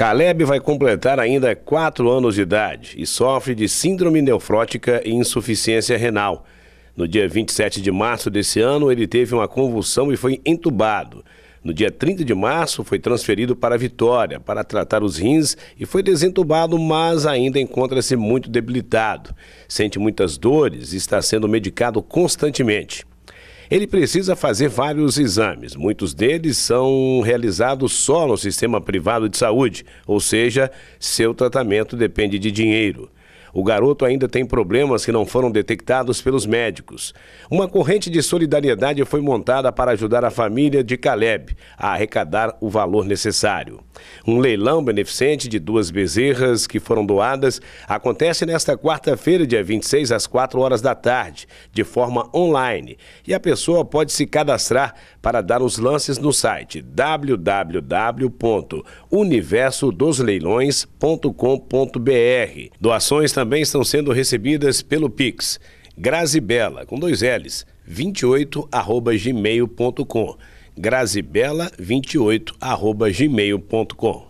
Caleb vai completar ainda 4 anos de idade e sofre de síndrome nefrótica e insuficiência renal. No dia 27 de março desse ano, ele teve uma convulsão e foi entubado. No dia 30 de março, foi transferido para Vitória para tratar os rins e foi desentubado, mas ainda encontra-se muito debilitado. Sente muitas dores e está sendo medicado constantemente. Ele precisa fazer vários exames, muitos deles são realizados só no sistema privado de saúde, ou seja, seu tratamento depende de dinheiro. O garoto ainda tem problemas que não foram detectados pelos médicos. Uma corrente de solidariedade foi montada para ajudar a família de Caleb a arrecadar o valor necessário. Um leilão beneficente de duas bezerras que foram doadas acontece nesta quarta-feira, dia 26, às 4 horas da tarde, de forma online. E a pessoa pode se cadastrar para dar os lances no site www.universodosleilões.com.br. Doações também estão sendo recebidas pelo Pix. Bela, com dois L's, 28 arroba gmail.com. Bela, 28 arroba gmail.com.